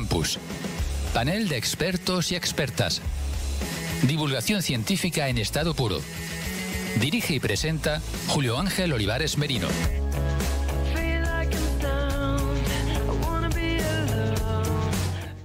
Campus. Panel de expertos y expertas. Divulgación científica en estado puro. Dirige y presenta Julio Ángel Olivares Merino.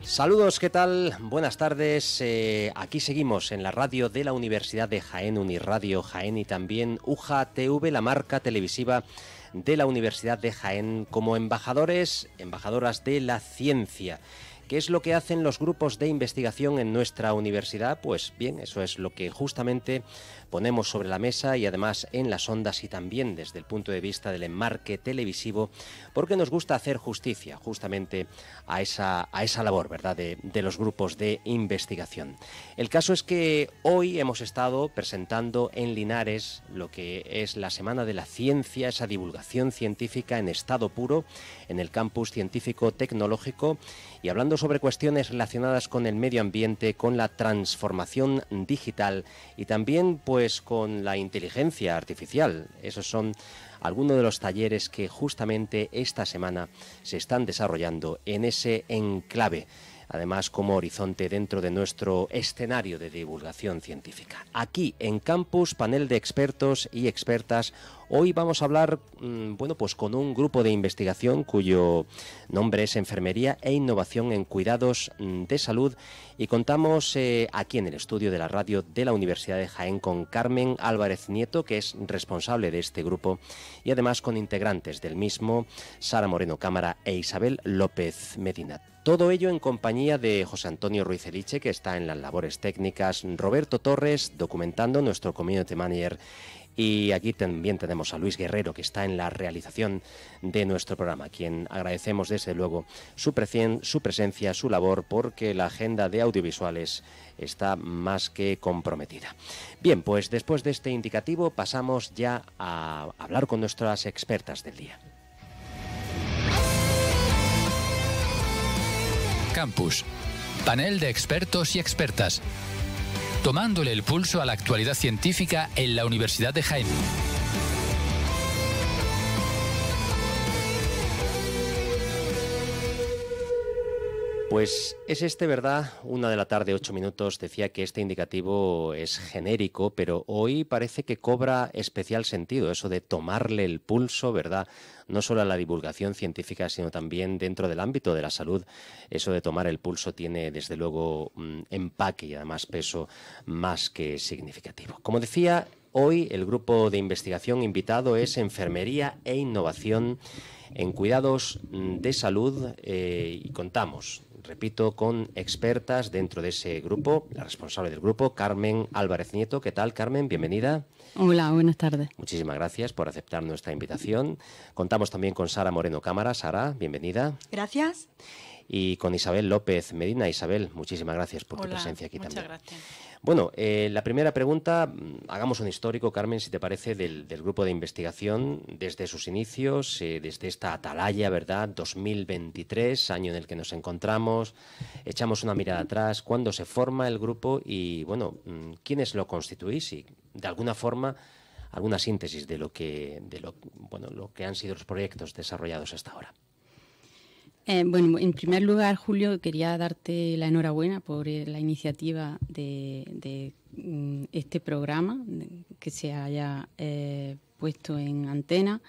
Saludos, ¿qué tal? Buenas tardes. Eh, aquí seguimos en la radio de la Universidad de Jaén, Uniradio Jaén y también UJA la marca televisiva de la Universidad de Jaén, como embajadores, embajadoras de la ciencia. ¿Qué es lo que hacen los grupos de investigación en nuestra universidad? Pues bien, eso es lo que justamente ponemos sobre la mesa y además en las ondas y también desde el punto de vista del enmarque televisivo, porque nos gusta hacer justicia justamente a esa, a esa labor, ¿verdad?, de, de los grupos de investigación. El caso es que hoy hemos estado presentando en Linares lo que es la Semana de la Ciencia, esa divulgación científica en estado puro en el campus científico tecnológico y hablando sobre cuestiones relacionadas con el medio ambiente, con la transformación digital y también pues con la inteligencia artificial. Esos son algunos de los talleres que justamente esta semana se están desarrollando en ese enclave además como horizonte dentro de nuestro escenario de divulgación científica. Aquí en Campus, panel de expertos y expertas Hoy vamos a hablar, mm, bueno, pues con un grupo de investigación cuyo nombre es Enfermería e Innovación en Cuidados mm, de Salud y contamos eh, aquí en el estudio de la radio de la Universidad de Jaén con Carmen Álvarez Nieto, que es responsable de este grupo, y además con integrantes del mismo, Sara Moreno Cámara e Isabel López Medina. Todo ello en compañía de José Antonio Ruiz Eliche, que está en las labores técnicas, Roberto Torres, documentando nuestro community manager y aquí también tenemos a Luis Guerrero, que está en la realización de nuestro programa, quien agradecemos desde luego su, su presencia, su labor, porque la agenda de audiovisuales está más que comprometida. Bien, pues después de este indicativo pasamos ya a hablar con nuestras expertas del día. Campus. Panel de expertos y expertas tomándole el pulso a la actualidad científica en la Universidad de Jaime. Pues es este, ¿verdad? Una de la tarde, ocho minutos. Decía que este indicativo es genérico, pero hoy parece que cobra especial sentido eso de tomarle el pulso, ¿verdad? No solo a la divulgación científica, sino también dentro del ámbito de la salud. Eso de tomar el pulso tiene, desde luego, mm, empaque y además peso más que significativo. Como decía, hoy el grupo de investigación invitado es Enfermería e Innovación en Cuidados de Salud eh, y contamos repito, con expertas dentro de ese grupo, la responsable del grupo, Carmen Álvarez Nieto. ¿Qué tal, Carmen? Bienvenida. Hola, buenas tardes. Muchísimas gracias por aceptar nuestra invitación. Contamos también con Sara Moreno Cámara. Sara, bienvenida. Gracias. Y con Isabel López Medina. Isabel, muchísimas gracias por tu presencia aquí muchas también. Gracias. Bueno, eh, la primera pregunta, mm, hagamos un histórico, Carmen, si te parece, del, grupo de investigación desde sus inicios, eh, desde esta atalaya, ¿verdad? 2023, año en el que nos encontramos, echamos una mirada atrás, cuándo se forma el grupo y, bueno, mm, quiénes lo constituís y, de alguna forma, alguna síntesis de lo que, lo, bueno, lo que han sido los proyectos desarrollados hasta ahora. Eh, bueno, en primer lugar, Julio, quería darte la enhorabuena por eh, la iniciativa de, mm, este programa que se haya eh, puesto en antena,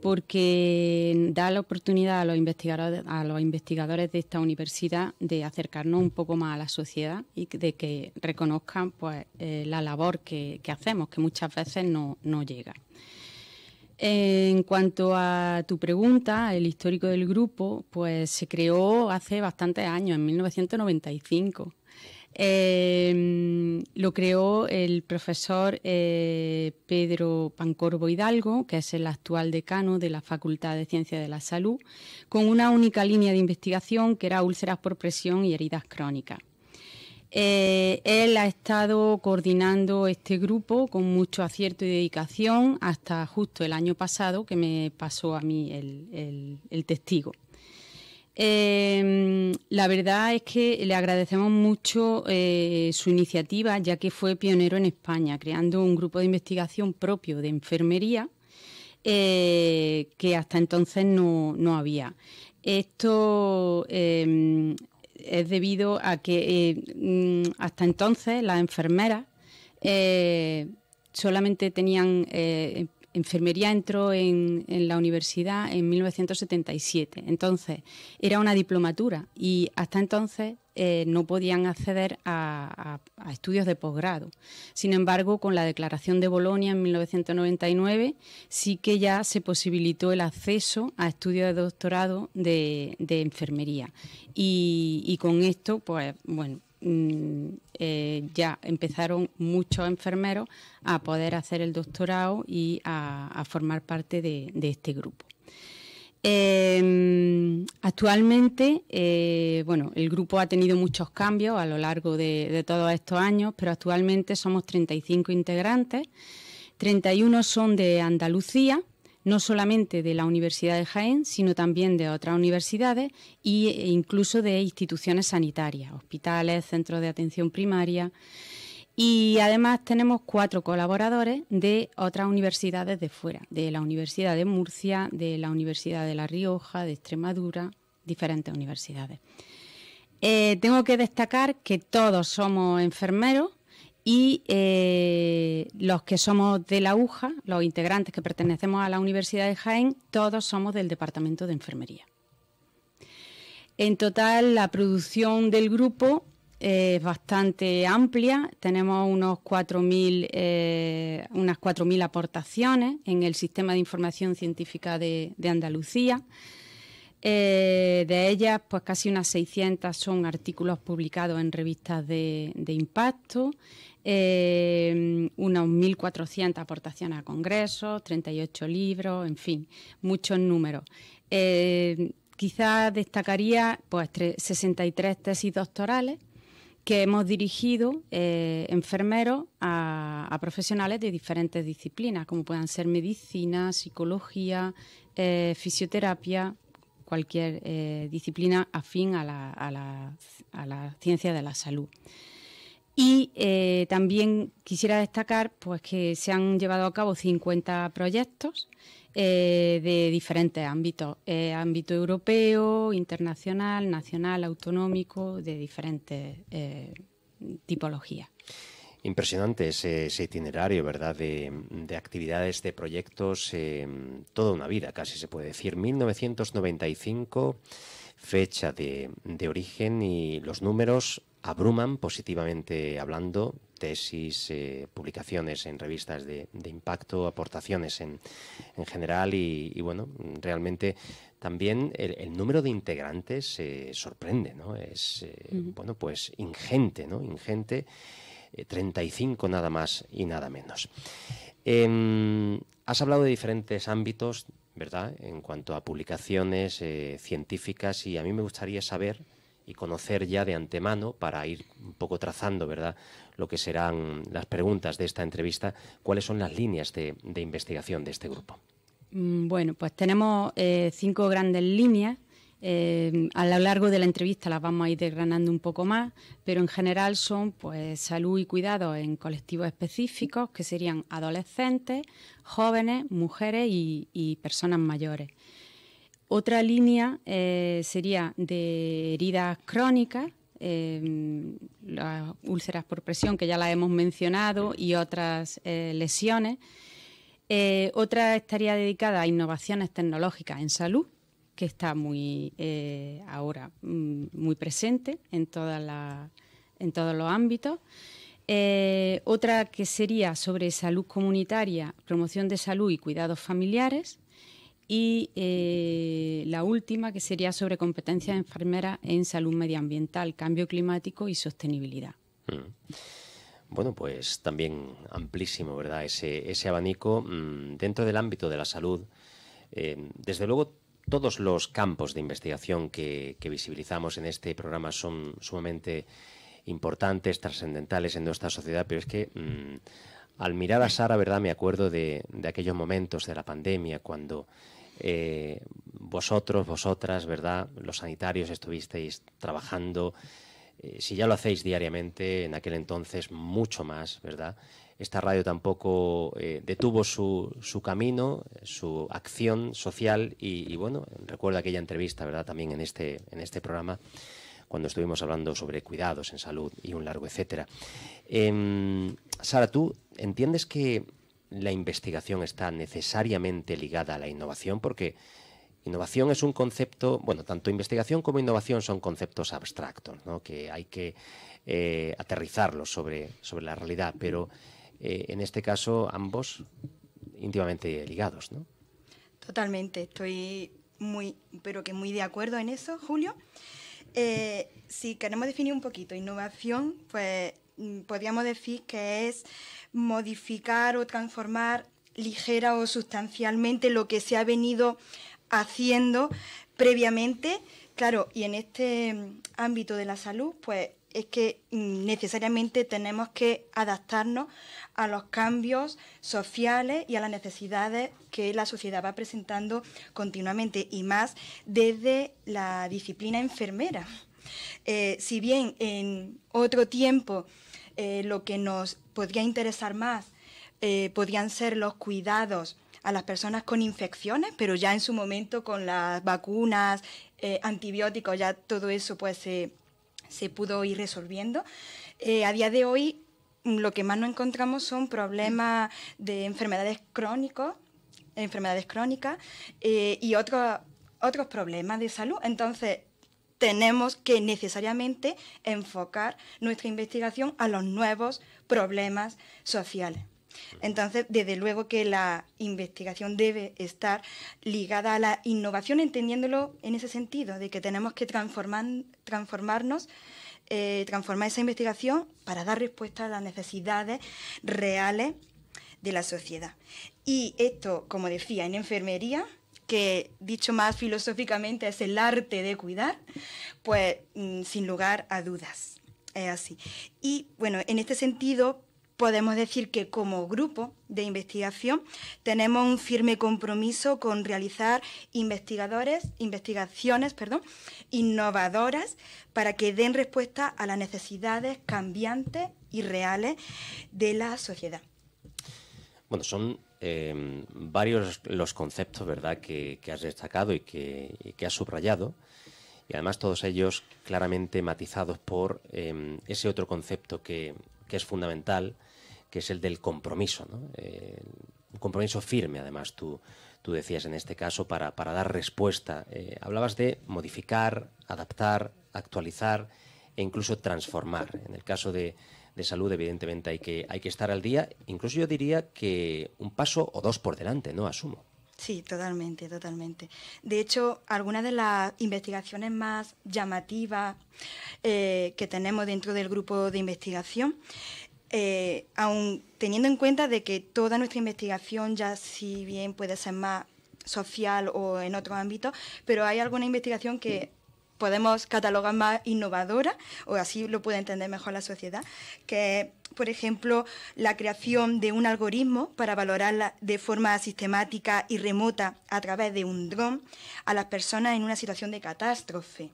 porque da la oportunidad a los, investigadores, a los investigadores de esta universidad de acercarnos un poco más a la sociedad y de que reconozcan pues, la labor que, hacemos, que muchas veces no llega. En cuanto a tu pregunta, el histórico del grupo, pues se creó hace bastantes años, en 1995. Em, lo creó el profesor eh, Pedro Pancorbo Hidalgo, que es el actual decano de la Facultad de Ciencias de la Salud, con una única línea de investigación que era úlceras por presión y heridas crónicas. Eh, él ha estado coordinando este grupo con mucho acierto y dedicación hasta justo el año pasado que me pasó a mí el, testigo. Em, la verdad es que le agradecemos mucho eh, su iniciativa, ya que fue pionero en España, creando un grupo de investigación propio de enfermería eh, que hasta entonces no, no había. Esto em, es debido a que eh, mm, hasta entonces las enfermeras eh, solamente tenían eh, enfermería entró en, la universidad en 1977. Entonces, era una diplomatura y hasta entonces eh, no podían acceder a, estudios de posgrado. Sin embargo, con la Declaración de Bolonia en 1999 sí que ya se posibilitó el acceso a estudios de doctorado de, enfermería. Y, con esto, pues bueno, mm, eh, ya empezaron muchos enfermeros a poder hacer el doctorado y a, formar parte de este grupo. Em, actualmente, eh, bueno, el grupo ha tenido muchos cambios a lo largo de, de, todos estos años, pero actualmente somos 35 integrantes, 31 son de Andalucía, no solamente de la Universidad de Jaén, sino también de otras universidades e incluso de instituciones sanitarias, hospitales, centros de atención primaria. Y además tenemos cuatro colaboradores de otras universidades de fuera, de la Universidad de Murcia, de la Universidad de La Rioja, de Extremadura, diferentes universidades. Eh, tengo que destacar que todos somos enfermeros y eh, los que somos de la UJA, los integrantes que pertenecemos a la Universidad de Jaén, todos somos del Departamento de Enfermería. En total, la producción del grupo es bastante amplia. Tenemos unos 4.000, eh, unas 4.000 aportaciones en el Sistema de Información Científica de, Andalucía. Eh, de ellas, pues casi unas 600 son artículos publicados en revistas de, impacto, eh, unas 1.400 aportaciones a congresos, 38 libros, en fin, muchos números. Quizás destacaría pues, 63 tesis doctorales, que hemos dirigido eh, enfermeros a, profesionales de diferentes disciplinas, como puedan ser medicina, psicología, eh, fisioterapia, cualquier eh, disciplina afín a la, ciencia de la salud. Y también quisiera destacar pues, que se han llevado a cabo 50 proyectos eh, de diferentes ámbitos, eh, ámbito europeo, internacional, nacional, autonómico, de diferentes eh, tipología. tipologías. Impresionante ese, itinerario, ¿verdad? De, de actividades, de proyectos, toda una vida, casi se puede decir. 1995 fecha de, origen y los números abruman positivamente hablando, tesis, eh, publicaciones en revistas de, impacto, aportaciones en, general y, bueno, realmente también el, número de integrantes se eh, sorprende, ¿no? Es, eh, bueno, pues ingente, ¿no? Ingente, 35 nada más y nada menos. Em, has hablado de diferentes ámbitos ¿verdad? En cuanto a publicaciones eh, científicas y a mí me gustaría saber y conocer ya de antemano para ir un poco trazando, ¿verdad? Lo que serán las preguntas de esta entrevista, cuáles son las líneas de, investigación de este grupo. Mm, bueno, pues tenemos eh, cinco grandes líneas Em, a lo largo de la entrevista las vamos a ir desgranando un poco más, pero en general son pues, salud y cuidado en colectivos específicos que serían adolescentes, jóvenes, mujeres y, personas mayores. Otra línea eh, sería de heridas crónicas, em, las úlceras por presión que ya las hemos mencionado y otras eh, lesiones. Eh, otra estaría dedicada a innovaciones tecnológicas en salud, que está muy eh, ahora mm, muy presente en, todos los ámbitos. Eh, otra que sería sobre salud comunitaria, promoción de salud y cuidados familiares. Y eh, la última que sería sobre competencias enfermeras en salud medioambiental, cambio climático y sostenibilidad. Mm. Bueno, pues también amplísimo, ¿verdad? Ese, abanico mm, dentro del ámbito de la salud. desde luego todos los campos de investigación que, visibilizamos en este programa son sumamente importantes, trascendentales en nuestra sociedad, pero es que mm, al mirar a Sara, ¿verdad? Me acuerdo de, aquellos momentos de la pandemia cuando eh, vosotros, vosotras, ¿verdad? Los sanitarios estuvisteis trabajando, eh, si ya lo hacéis diariamente, en aquel entonces mucho más, ¿verdad? Esta radio tampoco eh, detuvo su, camino, su acción social y, bueno, recuerdo aquella entrevista, ¿verdad? También en este, en este programa, cuando estuvimos hablando sobre cuidados en salud y un largo etcétera. Em, Sara, ¿tú entiendes que la investigación está necesariamente ligada a la innovación? Porque Innovación es un concepto, bueno, tanto investigación como innovación son conceptos abstractos, ¿no? que hay que eh, aterrizarlos sobre, sobre la realidad, pero eh, en este caso ambos íntimamente ligados. ¿no? Totalmente, estoy muy, pero que muy de acuerdo en eso, Julio. Eh, si queremos definir un poquito innovación, pues mm, podríamos decir que es modificar o transformar ligera o sustancialmente lo que se ha venido haciendo previamente. Claro, y en este mm, ámbito de la salud, pues es que mm, necesariamente tenemos que adaptarnos a los cambios sociales y a las necesidades que la sociedad va presentando continuamente y más desde la disciplina enfermera. Eh, si bien en otro tiempo eh, lo que nos podría interesar más eh, podían ser los cuidados a las personas con infecciones, pero ya en su momento con las vacunas, antibióticos, ya todo eso pues se se pudo ir resolviendo. Eh, a día de hoy mm, lo que más nos encontramos son problemas de enfermedades crónicos, enfermedades crónicas eh, y otros problemas de salud. Entonces, tenemos que necesariamente enfocar nuestra investigación a los nuevos problemas sociales. Entonces, desde luego que la investigación debe estar ligada a la innovación, entendiéndolo en ese sentido, de que tenemos que transformar, transformarnos, eh, transformar esa investigación para dar respuesta a las necesidades reales de la sociedad. Y esto, como decía, en enfermería, que dicho más filosóficamente es el arte de cuidar, pues mm, sin lugar a dudas. Es así. Y bueno, en este sentido, Podemos decir que como grupo de investigación tenemos un firme compromiso con realizar investigadores, investigaciones perdón, innovadoras para que den respuesta a las necesidades cambiantes y reales de la sociedad. Bueno, son eh, varios los conceptos ¿verdad? Que, has destacado y que, has subrayado y además todos ellos claramente matizados por eh, ese otro concepto que, es fundamental que es el del compromiso. un compromiso firme, además, tú, tú decías en este caso, para, dar respuesta. Eh, hablabas de modificar, adaptar, actualizar e incluso transformar. En el caso de, salud, evidentemente, hay que, hay que estar al día. Incluso yo diría que un paso o dos por delante, ¿no? Asumo. Sí, totalmente, totalmente. De hecho, alguna de las investigaciones más llamativas eh, que tenemos dentro del grupo de investigación eh, teniendo en cuenta de que toda nuestra investigación, ya si bien puede ser más social o en otro ámbito... pero hay alguna investigación que podemos catalogar más innovadora, o así lo puede entender mejor la sociedad, que por ejemplo, la creación de un algoritmo para valorar de forma sistemática y remota a través de un dron a las personas en una situación de catástrofe,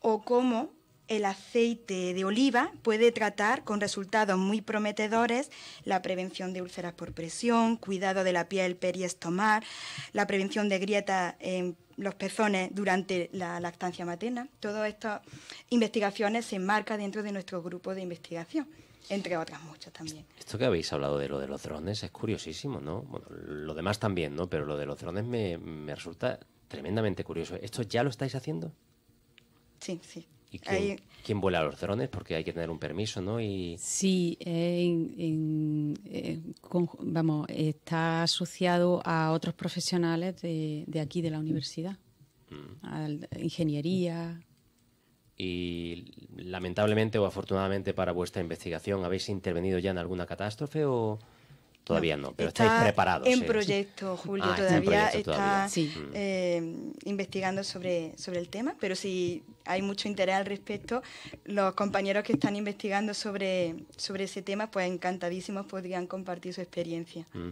o cómo el aceite de oliva puede tratar con resultados muy prometedores la prevención de úlceras por presión, cuidado de la piel periestomar, la prevención de grietas en los pezones durante la lactancia materna. Todas estas investigaciones se enmarcan dentro de nuestro grupo de investigación entre otras muchas también. Esto que habéis hablado de lo de los drones es curiosísimo, ¿no? Bueno, lo demás también, ¿no? Pero lo de los drones me resulta tremendamente curioso. ¿Esto ya lo estáis haciendo? Sí, sí. ¿Y quién, vuela los drones? Porque hay que tener un permiso, ¿no? Y... Sí, eh, eh, vamos, está asociado a otros profesionales de, aquí, de la universidad, mm. a ingeniería. Y lamentablemente o afortunadamente para vuestra investigación, ¿habéis intervenido ya en alguna catástrofe o...? Todavía no, pero estáis preparados. En eh. proyecto, ah, Julio, todavía está eh, investigando sobre, sobre el tema, pero si hay mucho interés al respecto, los compañeros que están investigando sobre, sobre ese tema, pues encantadísimos podrían compartir su experiencia. Mm.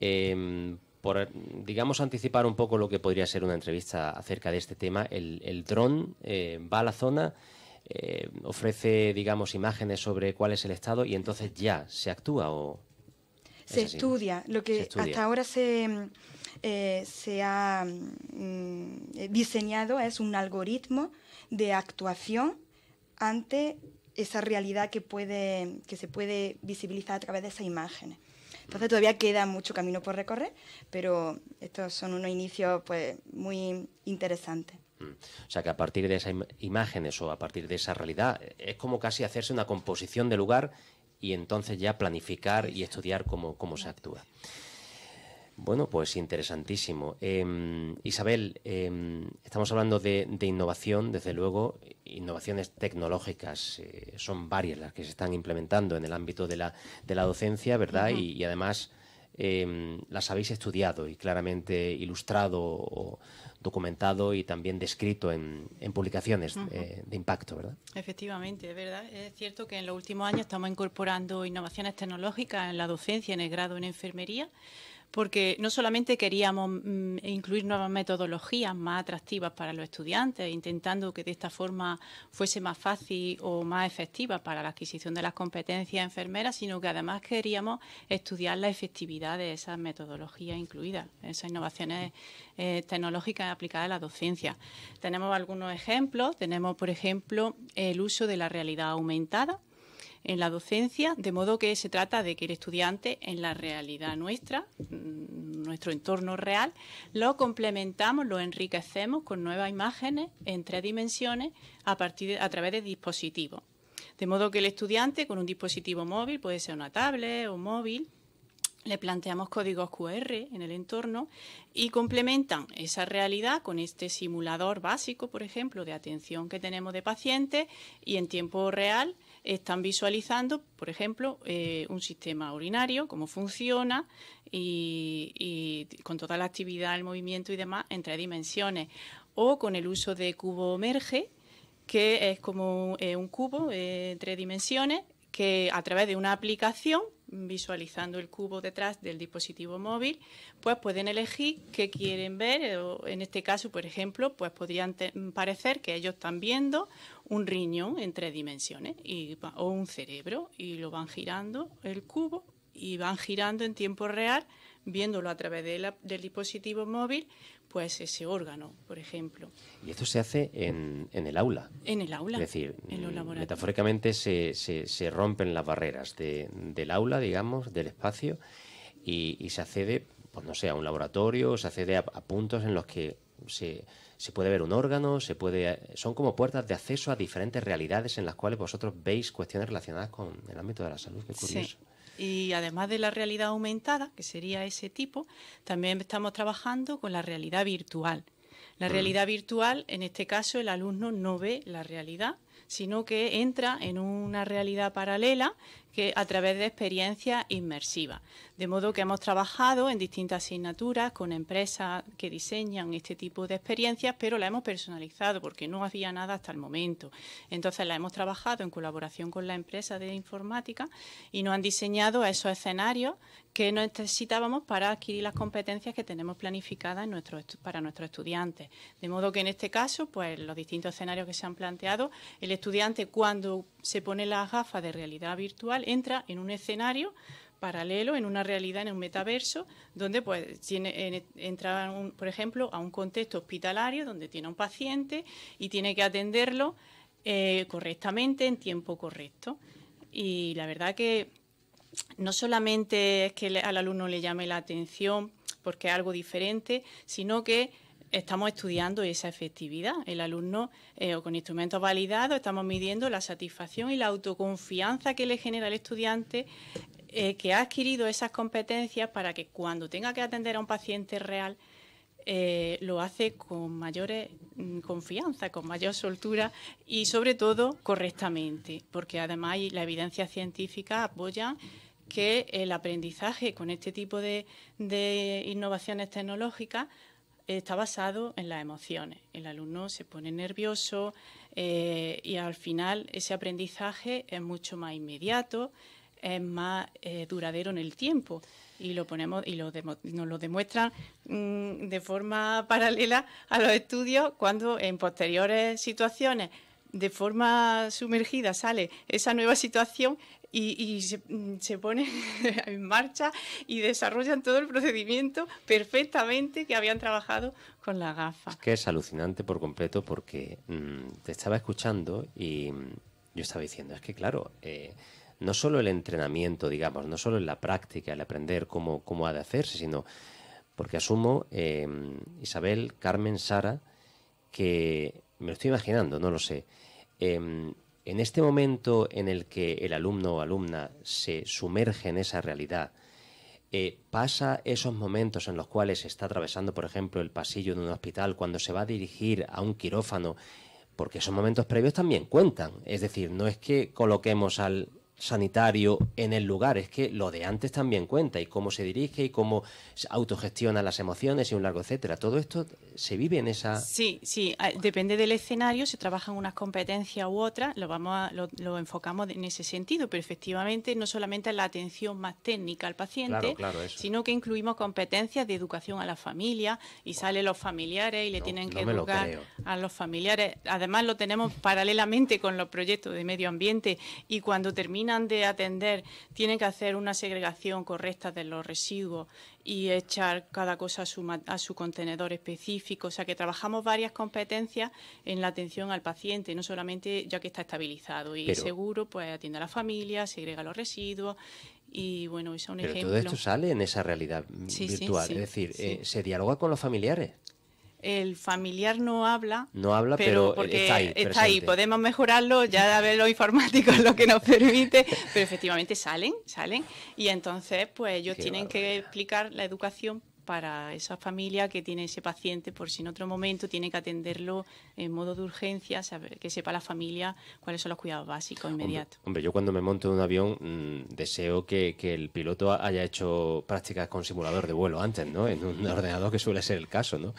Em, por, digamos, anticipar un poco lo que podría ser una entrevista acerca de este tema, el, dron eh, va a la zona. ofrece, digamos, imágenes sobre cuál es el estado y entonces ya se actúa o se estudia. Lo que hasta ahora se, mm, eh, se ha mm, eh, diseñado es un algoritmo de actuación ante esa realidad que, puede, que se puede visibilizar a través de esas imágenes. Entonces todavía queda mucho camino por recorrer, pero estos son unos inicios pues, muy interesantes. Mm. O sea que a partir de esas imágenes o a partir de esa realidad eh, es como casi hacerse una composición de lugar y entonces ya planificar y estudiar cómo, se actúa. Bueno, pues interesantísimo. Em, Isabel, em, estamos hablando de, innovación, desde luego, innovaciones tecnológicas. Eh, son varias las que se están implementando en el ámbito de la, de la docencia, ¿verdad? y, además Em, las habéis estudiado y claramente ilustrado o documentado y también descrito en, publicaciones de, eh, de impacto, ¿verdad? Efectivamente, es verdad. Es cierto que en los últimos años estamos incorporando innovaciones tecnológicas en la docencia, en el grado en enfermería porque no solamente queríamos mm, incluir nuevas metodologías más atractivas para los estudiantes, intentando que de esta forma fuese más fácil o más efectiva para la adquisición de las competencias enfermeras, sino que además queríamos estudiar la efectividad de esas metodologías incluidas, esas innovaciones eh, tecnológicas aplicadas a la docencia. Tenemos algunos ejemplos, tenemos por ejemplo el uso de la realidad aumentada en la docencia, de modo que se trata de que el estudiante en la realidad nuestra, mm, nuestro entorno real, lo complementamos, lo enriquecemos con nuevas imágenes en tres dimensiones a, partir a través de dispositivos. De modo que el estudiante con un dispositivo móvil, puede ser una tablet o móvil, le planteamos códigos QR en el entorno y complementan esa realidad con este simulador básico, por ejemplo, de atención que tenemos de pacientes y en tiempo real están visualizando, por ejemplo, eh, un sistema urinario, cómo funciona y, con toda la actividad, el movimiento y demás en tres dimensiones. O con el uso de cubo merge, que es como eh, un cubo eh, en tres dimensiones, que a través de una aplicación visualizando el cubo detrás del dispositivo móvil, pues pueden elegir qué quieren ver. en este caso, por ejemplo, pues podrían parecer que ellos están viendo un riñón en tres dimensiones y, o un cerebro y lo van girando el cubo y van girando en tiempo real, viéndolo a través del dispositivo móvil, pues ese órgano, por ejemplo. Y esto se hace en, el aula. En el aula. Es decir, mm, metafóricamente se, se, se, rompen las barreras del aula, digamos, del espacio, y, se accede, pues no sé, a un laboratorio, se accede a, puntos en los que se, puede ver un órgano, se puede, son como puertas de acceso a diferentes realidades en las cuales vosotros veis cuestiones relacionadas con el ámbito de la salud. Qué curioso. Y además de la realidad aumentada, que sería ese tipo, también estamos trabajando con la realidad virtual. La mm. realidad virtual, en este caso, el alumno no ve la realidad, sino que entra en una realidad paralela que a través de experiencias inmersivas. De modo que hemos trabajado en distintas asignaturas con empresas que diseñan este tipo de experiencias, pero la hemos personalizado porque no había nada hasta el momento. Entonces la hemos trabajado en colaboración con la empresa de informática y nos han diseñado esos escenarios que necesitábamos para adquirir las competencias que tenemos planificadas para nuestros estudiantes. De modo que en este caso, pues los distintos escenarios que se han planteado, el estudiante cuando se pone las gafas de realidad virtual entra en un escenario paralelo, en una realidad, en un metaverso, donde pues entra, por ejemplo, a un contexto hospitalario donde tiene un paciente y tiene que atenderlo eh, correctamente, en tiempo correcto. Y la verdad que no solamente es que al alumno le llame la atención porque es algo diferente, sino que estamos estudiando esa efectividad. El alumno, eh, o con instrumentos validados, estamos midiendo la satisfacción y la autoconfianza que le genera el estudiante eh, que ha adquirido esas competencias para que cuando tenga que atender a un paciente real, eh, lo hace con mayor confianza, con mayor soltura y sobre todo correctamente, porque además la evidencia científica apoya que el aprendizaje con este tipo de innovaciones tecnológicas está basado en las emociones. El alumno se pone nervioso eh, y al final ese aprendizaje es mucho más inmediato, es más eh, duradero en el tiempo y lo ponemos y nos lo demuestran mm, de forma paralela a los estudios cuando en posteriores situaciones de forma sumergida sale esa nueva situación y, se, mm, ponen en marcha y desarrollan todo el procedimiento perfectamente que habían trabajado con la gafa. Es que es alucinante por completo porque mm, te estaba escuchando y mm, yo estaba diciendo, es que claro, eh, no solo el entrenamiento, digamos, no solo en la práctica, el aprender cómo, cómo ha de hacerse, sino porque asumo, em, Isabel, Carmen, Sara, que me lo estoy imaginando, no lo sé. Em, en este momento en el que el alumno o alumna se sumerge en esa realidad, eh, pasa esos momentos en los cuales se está atravesando, por ejemplo, el pasillo de un hospital, cuando se va a dirigir a un quirófano, porque esos momentos previos también cuentan. Es decir, no es que coloquemos al sanitario en el lugar, es que lo de antes también cuenta y cómo se dirige y cómo autogestiona las emociones y un largo etcétera. Todo esto se vive en esa... Sí, sí, depende del escenario, se trabajan unas competencias u otras, lo, vamos a, lo, enfocamos en ese sentido, pero efectivamente no solamente la atención más técnica al paciente, sino que incluimos competencias de educación a la familia y salen los familiares y le tienen que educar a los familiares. Además lo tenemos paralelamente con los proyectos de medio ambiente y cuando terminan de atender tienen que hacer una segregación correcta de los residuos y echar cada cosa a su, contenedor específico. O sea que trabajamos varias competencias en la atención al paciente, no solamente ya que está estabilizado y seguro, pues atiende a la familia, segrega los residuos y bueno, eso es un Pero ejemplo. Todo esto sale en esa realidad mm, virtual, es decir, eh, se dialoga con los familiares el familiar no habla. No habla, pero, porque está ahí. podemos mejorarlo, ya a ver los informáticos lo que nos permite, pero efectivamente salen, salen. Y entonces, pues ellos tienen que explicar la educación para esa familia que tiene ese paciente, por si en otro momento tiene que atenderlo en modo de urgencia, saber, que sepa la familia cuáles son los cuidados básicos inmediatos. Hombre, yo cuando me monto en un avión mm, deseo que, que, el piloto haya hecho prácticas con simulador de vuelo antes, ¿no? En un ordenador que suele ser el caso, ¿no?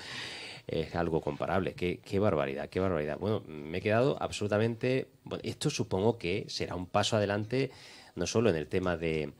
es algo comparable. Qué, qué barbaridad, qué barbaridad. Bueno, me he quedado absolutamente... Bueno, esto supongo que será un paso adelante no solo en el tema de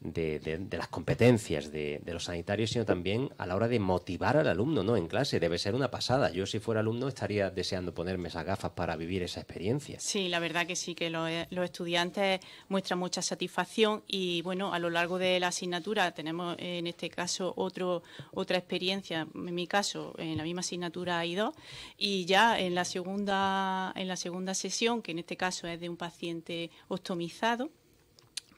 de, las competencias de, los sanitarios, sino también a la hora de motivar al alumno, ¿no? En clase debe ser una pasada. Yo si fuera alumno estaría deseando ponerme esas gafas para vivir esa experiencia. Sí, la verdad que sí, que e, los, estudiantes muestran mucha satisfacción y bueno, a lo largo de la asignatura tenemos en este caso otro, otra experiencia. En mi caso, en la misma asignatura hay dos y ya en la segunda, en la segunda sesión, que en este caso es de un paciente ostomizado,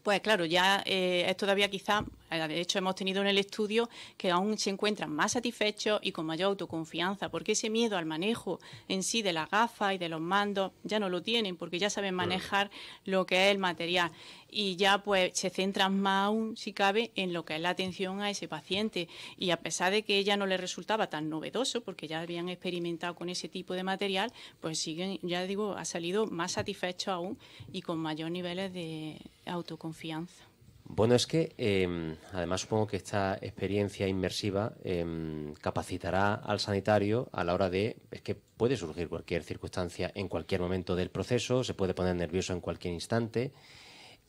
pues claro, ya eh, es todavía quizá de hecho, hemos tenido en el estudio que aún se encuentran más satisfechos y con mayor autoconfianza, porque ese miedo al manejo en sí de las gafas y de los mandos ya no lo tienen, porque ya saben manejar lo que es el material y ya pues se centran más aún, si cabe, en lo que es la atención a ese paciente. Y a pesar de que ella no le resultaba tan novedoso, porque ya habían experimentado con ese tipo de material, pues siguen, ya digo, ha salido más satisfecho aún y con mayor niveles de autoconfianza. Bueno, es que em, además supongo que esta experiencia inmersiva em, capacitará al sanitario a la hora de, es que puede surgir cualquier circunstancia en cualquier momento del proceso, se puede poner nervioso en cualquier instante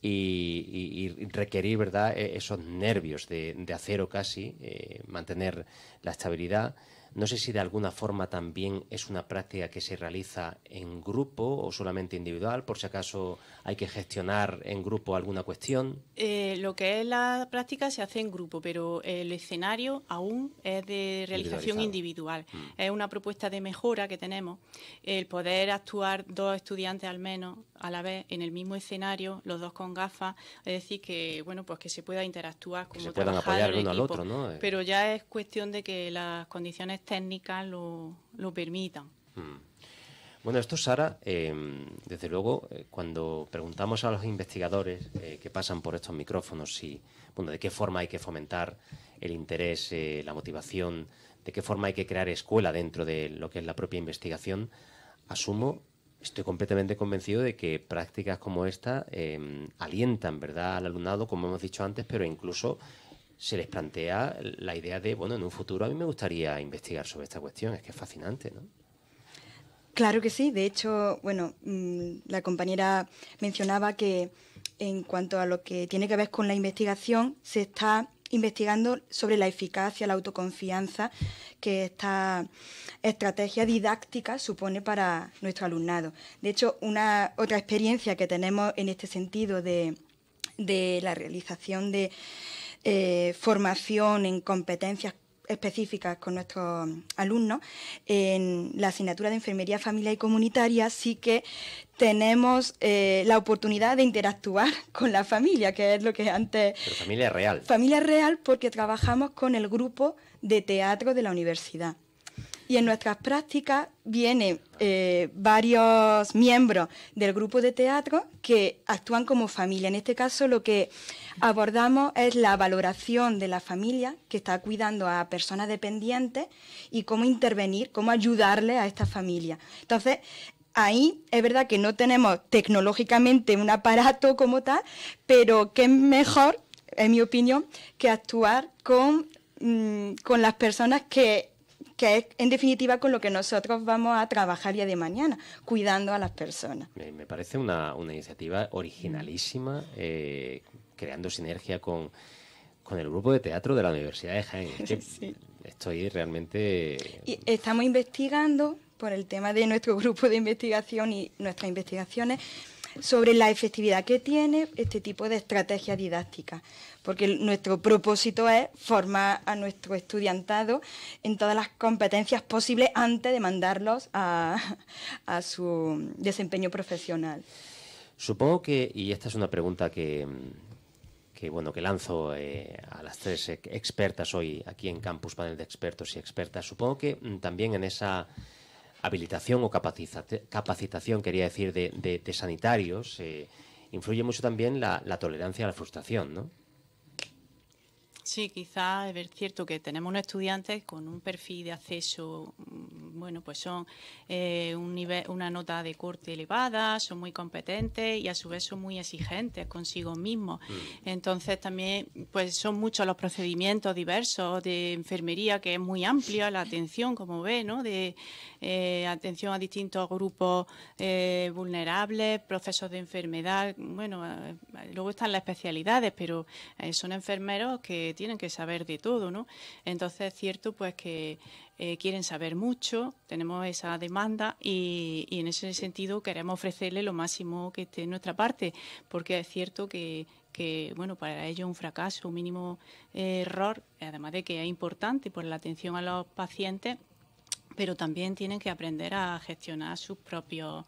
y, requerir, ¿verdad?, e-, esos nervios de, acero casi, eh, mantener la estabilidad no sé si de alguna forma también es una práctica que se realiza en grupo o solamente individual, por si acaso hay que gestionar en grupo alguna cuestión. Eh, lo que es la práctica se hace en grupo, pero el escenario aún es de realización individual. Mm. Es una propuesta de mejora que tenemos, el poder actuar dos estudiantes al menos a la vez en el mismo escenario, los dos con gafas, es decir, que bueno, pues que se pueda interactuar como que se puedan apoyar uno al otro, ¿no? Pero ya es cuestión de que las condiciones técnicas lo, lo permitan. Hmm. Bueno, esto, Sara, em, desde luego, eh, cuando preguntamos a los investigadores eh, que pasan por estos micrófonos si, bueno, de qué forma hay que fomentar el interés, eh, la motivación, de qué forma hay que crear escuela dentro de lo que es la propia investigación, asumo, estoy completamente convencido de que prácticas como esta em, alientan, ¿verdad?, al alumnado, como hemos dicho antes, pero incluso se les plantea la idea de, bueno, en un futuro a mí me gustaría investigar sobre esta cuestión, es que es fascinante, ¿no? Claro que sí, de hecho, bueno, mm, la compañera mencionaba que en cuanto a lo que tiene que ver con la investigación, se está investigando sobre la eficacia, la autoconfianza que esta estrategia didáctica supone para nuestro alumnado. De hecho, una otra experiencia que tenemos en este sentido de, de la realización de eh, formación en competencias específicas con nuestros alumnos, en la asignatura de Enfermería Familiar y Comunitaria sí que tenemos eh, la oportunidad de interactuar con la familia, que es lo que antes... familia real. Familia real porque trabajamos con el grupo de teatro de la universidad. Y en nuestras prácticas vienen eh, varios miembros del grupo de teatro que actúan como familia. En este caso lo que abordamos es la valoración de la familia que está cuidando a personas dependientes y cómo intervenir, cómo ayudarle a esta familia. Entonces, ahí es verdad que no tenemos tecnológicamente un aparato como tal, pero qué es mejor, en mi opinión, que actuar con, mm, con las personas que que es en definitiva con lo que nosotros vamos a trabajar ya de mañana, cuidando a las personas. Me parece una, iniciativa originalísima, eh, creando sinergia con, el grupo de teatro de la Universidad de Jaén. Estoy realmente... estamos investigando por el tema de nuestro grupo de investigación y nuestras investigaciones sobre la efectividad que tiene este tipo de estrategias didáctica porque nuestro propósito es formar a nuestro estudiantado en todas las competencias posibles antes de mandarlos a, su desempeño profesional. Supongo que, y esta es una pregunta que, mm, bueno que lanzo eh, a las tres expertas hoy aquí en Campus Panel de Expertos y Expertas. Supongo que mm, también en esa habilitación o capacitación, quería decir, de, sanitarios, eh, influye mucho también la, la, tolerancia a la frustración, ¿no? Sí, quizás es cierto que tenemos unos estudiantes con un perfil de acceso, mm, bueno, pues son eh, un nivel, una nota de corte elevada, son muy competentes y a su vez son muy exigentes consigo mismos. Mm. Entonces también, pues son muchos los procedimientos diversos de enfermería que es muy amplia la atención, como ve, ¿no? De eh, atención a distintos grupos eh, vulnerables, procesos de enfermedad, bueno, luego están las especialidades, pero son enfermeros que tienen que saber de todo, ¿no? Entonces es cierto pues que eh, quieren saber mucho, tenemos esa demanda y, en ese sentido queremos ofrecerle lo máximo que esté en nuestra parte, porque es cierto que bueno para ellos un fracaso, un mínimo eh, error, además de que es importante por la atención a los pacientes, pero también tienen que aprender a gestionar sus propios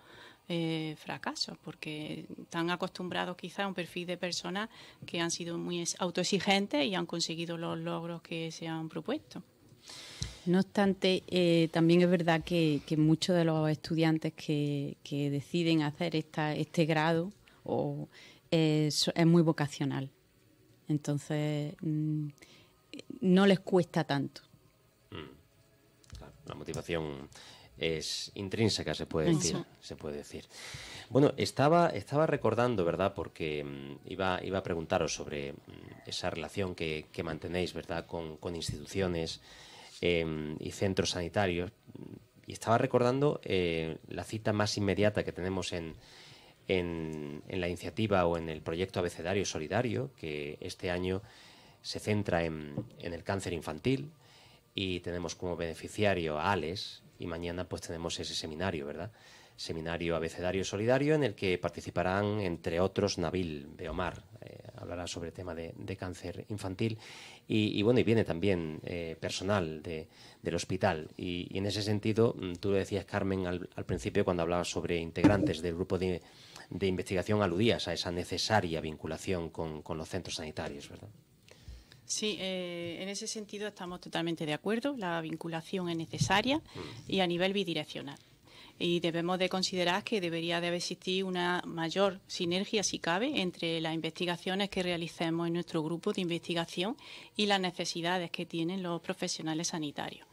eh, fracasos, porque están acostumbrados quizá a un perfil de personas que han sido muy autoexigentes y han conseguido los logros que se han propuesto. No obstante, eh, también es verdad que, muchos de los estudiantes que, deciden hacer este grado eh, es, muy vocacional. Entonces, mm, no les cuesta tanto. Mm. la motivación es intrínseca, se puede decir. Se puede decir. Bueno, estaba, estaba recordando, ¿verdad? Porque mm, iba, iba a preguntaros sobre mm, esa relación que, mantenéis, ¿verdad? Con, instituciones em, y centros sanitarios. Y estaba recordando eh, la cita más inmediata que tenemos en, la iniciativa o en el proyecto Abecedario Solidario, que este año se centra en, en el cáncer infantil y tenemos como beneficiario a ALES, y mañana pues tenemos ese seminario, ¿verdad? Seminario Abecedario Solidario en el que participarán, entre otros, Nabil Beomar, eh, hablará sobre el tema de, cáncer infantil y, bueno, y viene también eh, personal del hospital. Y, en ese sentido, mm, tú lo decías, Carmen, al, principio cuando hablabas sobre integrantes del grupo de, investigación, aludías a esa necesaria vinculación con los centros sanitarios, ¿verdad? Sí, eh, en ese sentido estamos totalmente de acuerdo. La vinculación es necesaria mm. y a nivel bidireccional. Y debemos de considerar que debería de existir una mayor sinergia, si cabe, entre las investigaciones que realicemos en nuestro grupo de investigación y las necesidades que tienen los profesionales sanitarios.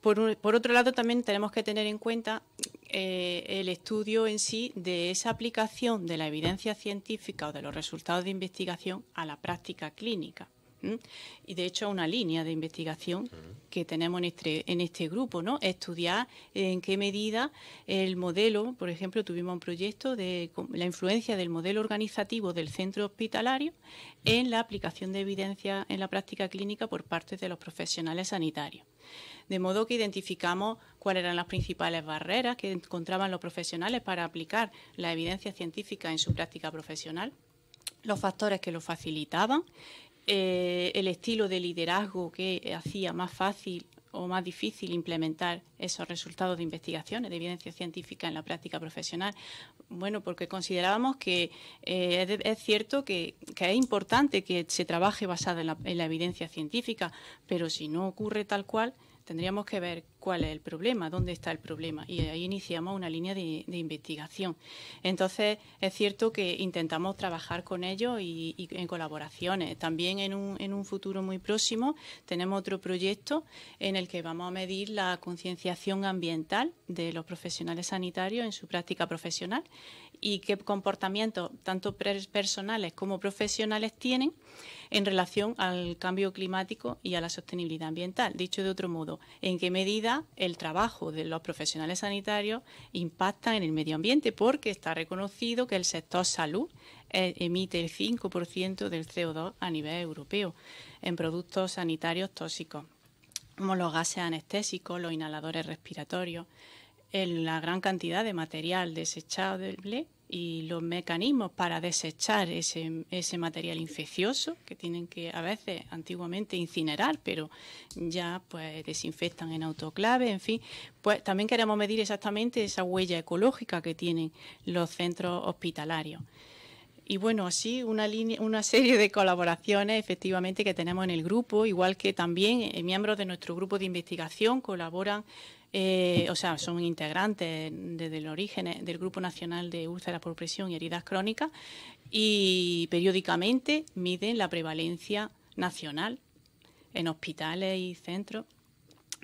Por, otro lado, también tenemos que tener en cuenta eh, el estudio en sí de esa aplicación de la evidencia científica o de los resultados de investigación a la práctica clínica. Y de hecho, una línea de investigación que tenemos en este, en este grupo, ¿no? Estudiar en qué medida el modelo, por ejemplo, tuvimos un proyecto de la influencia del modelo organizativo del centro hospitalario en la aplicación de evidencia en la práctica clínica por parte de los profesionales sanitarios. De modo que identificamos cuáles eran las principales barreras que encontraban los profesionales para aplicar la evidencia científica en su práctica profesional los factores que lo facilitaban eh, el estilo de liderazgo que hacía más fácil o más difícil implementar esos resultados de investigaciones, de evidencia científica en la práctica profesional. Bueno, porque considerábamos que eh, es, cierto que, es importante que se trabaje basada en la evidencia científica, pero si no ocurre tal cual, Tendríamos que ver cuál es el problema, dónde está el problema. Y ahí iniciamos una línea de, investigación. Entonces, es cierto que intentamos trabajar con ellos y, en colaboraciones. También en un, futuro muy próximo tenemos otro proyecto en el que vamos a medir la concienciación ambiental de los profesionales sanitarios en su práctica profesional y qué comportamientos, tanto personales como profesionales, tienen en relación al cambio climático y a la sostenibilidad ambiental. Dicho de otro modo, en qué medida el trabajo de los profesionales sanitarios impacta en el medio ambiente, porque está reconocido que el sector salud eh, emite el 5% del CO2 a nivel europeo en productos sanitarios tóxicos, como los gases anestésicos, los inhaladores respiratorios en la gran cantidad de material desechable y los mecanismos para desechar ese, material infeccioso que tienen que a veces antiguamente incinerar, pero ya pues desinfectan en autoclave, en fin, pues también queremos medir exactamente esa huella ecológica que tienen los centros hospitalarios. Y bueno, así una, una serie de colaboraciones efectivamente que tenemos en el grupo, igual que también eh, miembros de nuestro grupo de investigación colaboran eh, o sea, son integrantes desde el origen eh, del Grupo Nacional de Úlceras por Presión y Heridas Crónicas y periódicamente miden la prevalencia nacional en hospitales y centros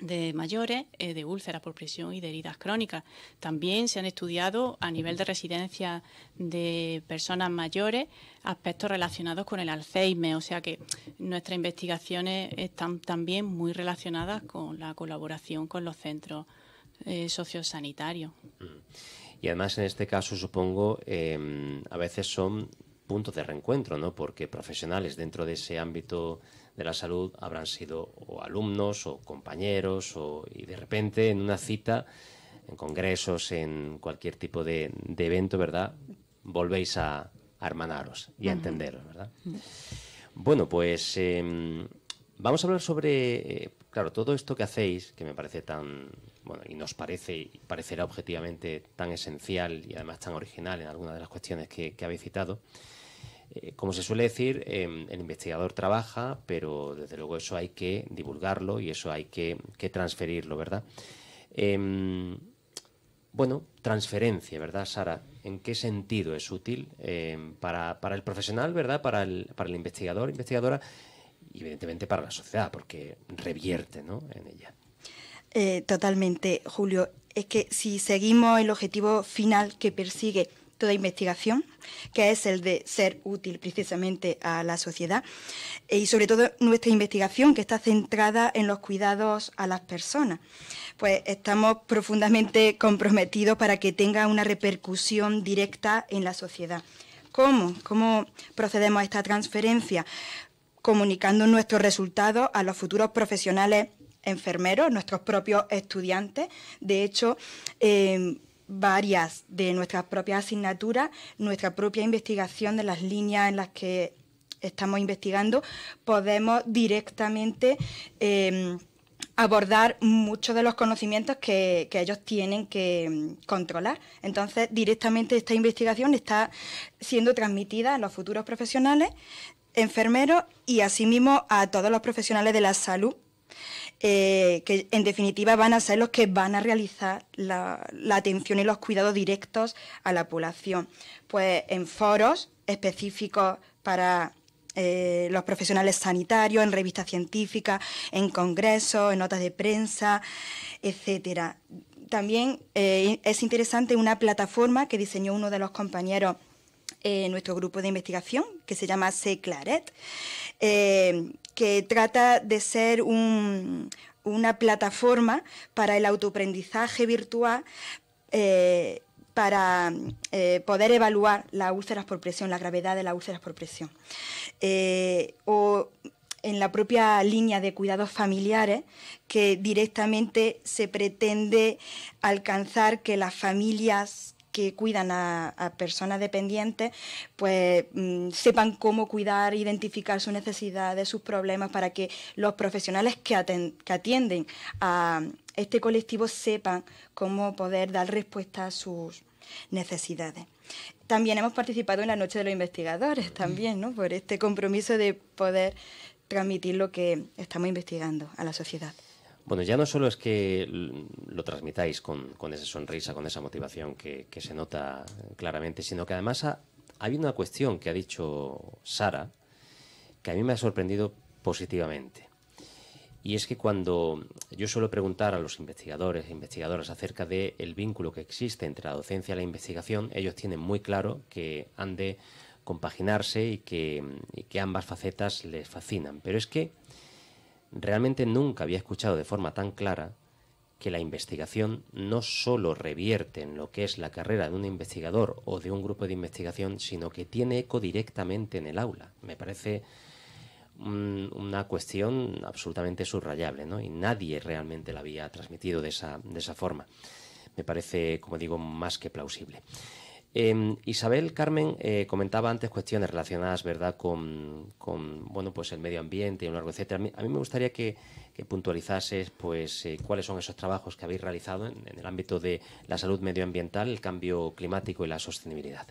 de mayores eh, de úlceras por presión y de heridas crónicas. También se han estudiado a nivel de residencia de personas mayores aspectos relacionados con el Alzheimer, o sea que nuestras investigaciones están también muy relacionadas con la colaboración con los centros eh, sociosanitarios. Y además en este caso supongo em, a veces son puntos de reencuentro, ¿no? Porque profesionales dentro de ese ámbito de la salud habrán sido o alumnos o compañeros o, y de repente en una cita, en congresos, en cualquier tipo de, evento, ¿verdad? Volvéis a, hermanaros y a entenderos, ¿verdad? Bueno, pues em, vamos a hablar sobre, eh, claro, todo esto que hacéis, que me parece tan, bueno, y nos parece, y parecerá objetivamente tan esencial y además tan original en algunas de las cuestiones que, que habéis citado. Eh, como se suele decir, em, el investigador trabaja, pero desde luego eso hay que divulgarlo y eso hay que, transferirlo, ¿verdad? Em, bueno, transferencia, ¿verdad, Sara? ¿En qué sentido es útil em, para, el profesional, ¿verdad? Para el, investigador, investigadora, y evidentemente para la sociedad, porque revierte ¿no? en ella. Eh, totalmente, Julio. Es que si seguimos el objetivo final que persigue de investigación, que es el de ser útil precisamente a la sociedad, eh, y sobre todo nuestra investigación que está centrada en los cuidados a las personas. Pues estamos profundamente comprometidos para que tenga una repercusión directa en la sociedad. ¿Cómo? ¿Cómo procedemos a esta transferencia? Comunicando nuestros resultados a los futuros profesionales enfermeros, nuestros propios estudiantes. De hecho, eh, varias de nuestras propias asignaturas, nuestra propia investigación de las líneas en las que estamos investigando, podemos directamente em, abordar muchos de los conocimientos que, que, ellos tienen que em, controlar. Entonces, directamente esta investigación está siendo transmitida a los futuros profesionales, enfermeros y asimismo a todos los profesionales de la salud eh, que en definitiva van a ser los que van a realizar la, atención y los cuidados directos a la población. Pues en foros específicos para eh, los profesionales sanitarios, en revistas científicas, en congresos, en notas de prensa, etcétera. También eh, es interesante una plataforma que diseñó uno de los compañeros en nuestro grupo de investigación, que se llama C-Claret, que trata de ser una plataforma para el autoaprendizaje virtual. Eh, para eh, poder evaluar las úlceras por presión, la gravedad de las úlceras por presión. Eh, o en la propia línea de cuidados familiares, que directamente se pretende alcanzar que las familias que cuidan a, personas dependientes, pues mm, sepan cómo cuidar, identificar sus necesidades, sus problemas, para que los profesionales que, que atienden a este colectivo sepan cómo poder dar respuesta a sus necesidades. También hemos participado en la Noche de los Investigadores, también, ¿no? por este compromiso de poder transmitir lo que estamos investigando a la sociedad. Bueno, ya no solo es que lo transmitáis con, esa sonrisa, con esa motivación que, se nota claramente, sino que además ha, habido una cuestión que ha dicho Sara que a mí me ha sorprendido positivamente. Y es que cuando yo suelo preguntar a los investigadores e investigadoras acerca del vínculo que existe entre la docencia y la investigación, ellos tienen muy claro que han de compaginarse y que ambas facetas les fascinan. Pero es que Realmente nunca había escuchado de forma tan clara que la investigación no solo revierte en lo que es la carrera de un investigador o de un grupo de investigación, sino que tiene eco directamente en el aula. Me parece una cuestión absolutamente subrayable, ¿no? Y nadie realmente la había transmitido de esa, de esa forma. Me parece, como digo, más que plausible. Em, Isabel Carmen eh, comentaba antes cuestiones relacionadas, ¿verdad?, con, bueno, pues el medio ambiente y un largo etcétera. A mí, me gustaría que, puntualizases, pues, eh, cuáles son esos trabajos que habéis realizado en, el ámbito de la salud medioambiental, el cambio climático y la sostenibilidad.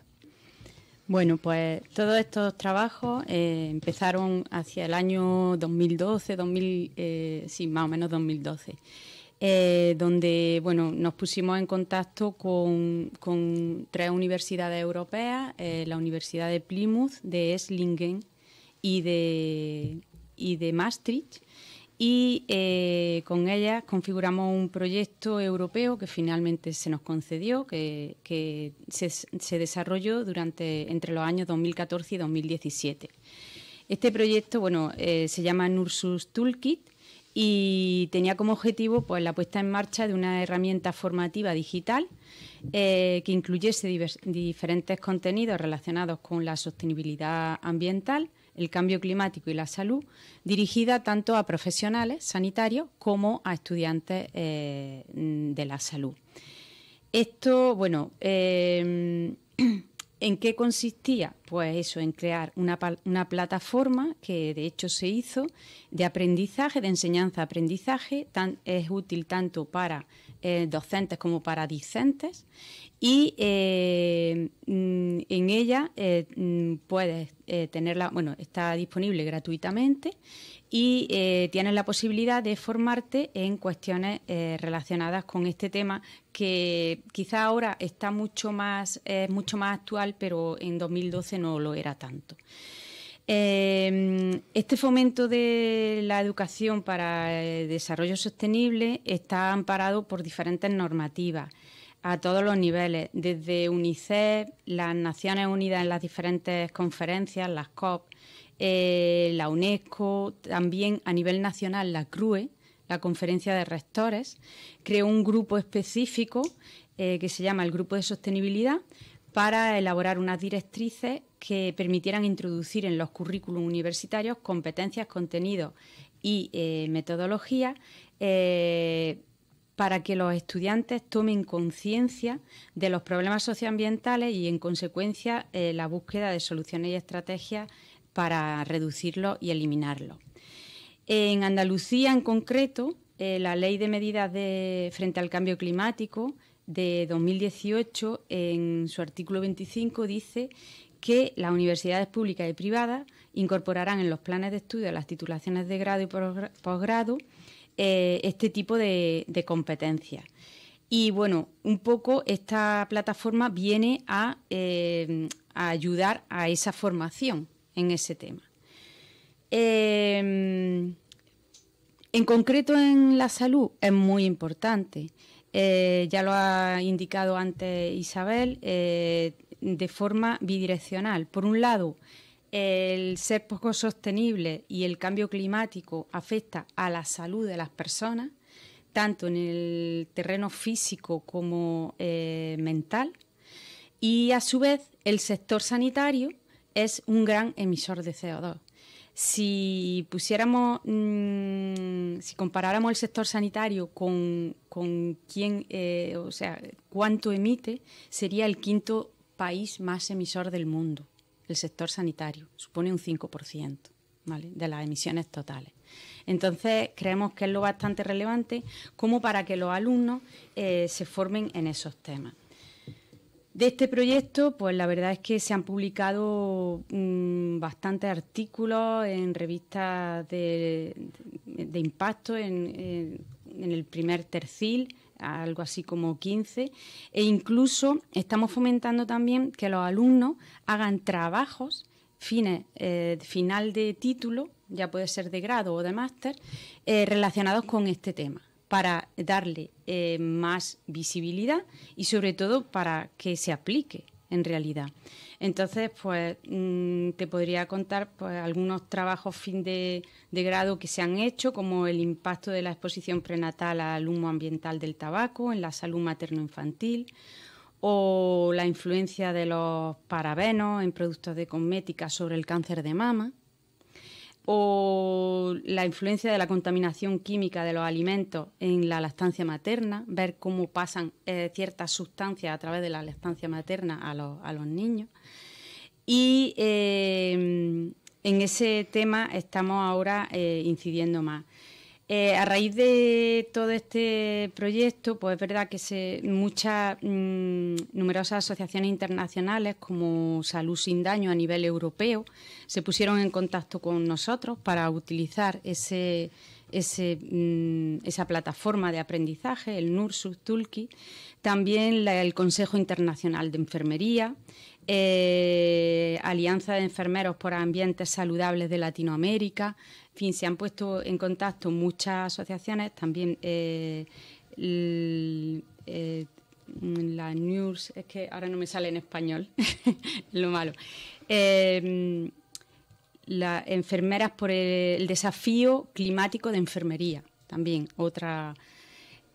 Bueno, pues todos estos trabajos eh, empezaron hacia el año 2012, 2000, sí, más o menos 2012. Eh, donde nos pusimos en contacto con, tres universidades europeas, eh, la Universidad de Plymouth, de Eslingen y de, Maastricht, y eh, con ellas configuramos un proyecto europeo que finalmente se nos concedió, que, se, desarrolló durante, entre los años 2014 y 2017. Este proyecto se llama Nursus Toolkit y tenía como objetivo pues, la puesta en marcha de una herramienta formativa digital eh, que incluyese diferentes contenidos relacionados con la sostenibilidad ambiental, el cambio climático y la salud, dirigida tanto a profesionales sanitarios como a estudiantes eh, de la salud. Esto, bueno, eh, ¿En qué consistía? Pues eso, en crear una, plataforma que de hecho se hizo de aprendizaje, de enseñanza-aprendizaje, tan, es útil tanto para eh, docentes como para discentes y eh, mm, en ella eh, mm, puedes tenerla, bueno, está disponible gratuitamente y tienes la posibilidad de formarte en cuestiones relacionadas con este tema que quizá ahora está mucho más, mucho más actual, pero en 2012 no lo era tanto. Em, este fomento de la educación para el desarrollo sostenible está amparado por diferentes normativas a todos los niveles, desde UNICEF, las Naciones Unidas en las diferentes conferencias, las COP, eh, la UNESCO, también a nivel nacional la CRUE, la Conferencia de Rectores, creó un grupo específico eh, que se llama el Grupo de Sostenibilidad para elaborar unas directrices que permitieran introducir en los currículums universitarios competencias, contenidos y eh, metodologías eh, para que los estudiantes tomen conciencia de los problemas socioambientales y, en consecuencia, eh, la búsqueda de soluciones y estrategias para reducirlos y eliminarlos. En Andalucía, en concreto, la Ley de Medidas frente al Cambio Climático de 2018, en su artículo 25, dice que las universidades públicas y privadas incorporarán en los planes de estudio, las titulaciones de grado y posgrado, eh, este tipo de, competencias. Y bueno, un poco esta plataforma viene a, eh, ayudar a esa formación en ese tema. Eh, en concreto en la salud es muy importante. ya lo ha indicado antes Isabel, de forma bidireccional. Por un lado, el ser poco sostenible y el cambio climático afecta a la salud de las personas, tanto en el terreno físico como eh, mental. Y a su vez, el sector sanitario es un gran emisor de CO2. Si pusiéramos, mm, si comparáramos el sector sanitario con, quién, eh, o sea, cuánto emite, sería el quinto país más emisor del mundo, el sector sanitario, supone un 5% de las emisiones totales. Entonces, creemos que es lo bastante relevante como para que los alumnos eh, se formen en esos temas. De este proyecto, pues la verdad es que se han publicado mm, bastantes artículos en revistas de, impacto en, el primer tercil, algo así como 15, e incluso estamos fomentando también que los alumnos hagan trabajos eh, final de título, ya puede ser de grado o de máster, eh, relacionados con este tema para darle eh, más visibilidad y sobre todo para que se aplique en realidad. Entonces, pues mm, te podría contar pues, algunos trabajos fin de, de, grado que se han hecho, como el impacto de la exposición prenatal al humo ambiental del tabaco en la salud materno-infantil o la influencia de los parabenos en productos de cosmética sobre el cáncer de mama o la influencia de la contaminación química de los alimentos en la lactancia materna, ver cómo pasan eh, ciertas sustancias a través de la lactancia materna a los, niños. Y eh, en ese tema estamos ahora eh, incidiendo más. Eh, a raíz de todo este proyecto, pues es verdad que muchas mm, numerosas asociaciones internacionales como Salud sin Daño a nivel europeo se pusieron en contacto con nosotros para utilizar mm, esa plataforma de aprendizaje, el NURSUS Tulki, también el Consejo Internacional de Enfermería, eh, Alianza de Enfermeros por Ambientes Saludables de Latinoamérica, en fin, se han puesto en contacto muchas asociaciones, también eh, eh, la News, es que ahora no me sale en español, lo malo. Em, las enfermeras por el, desafío climático de enfermería, también otra...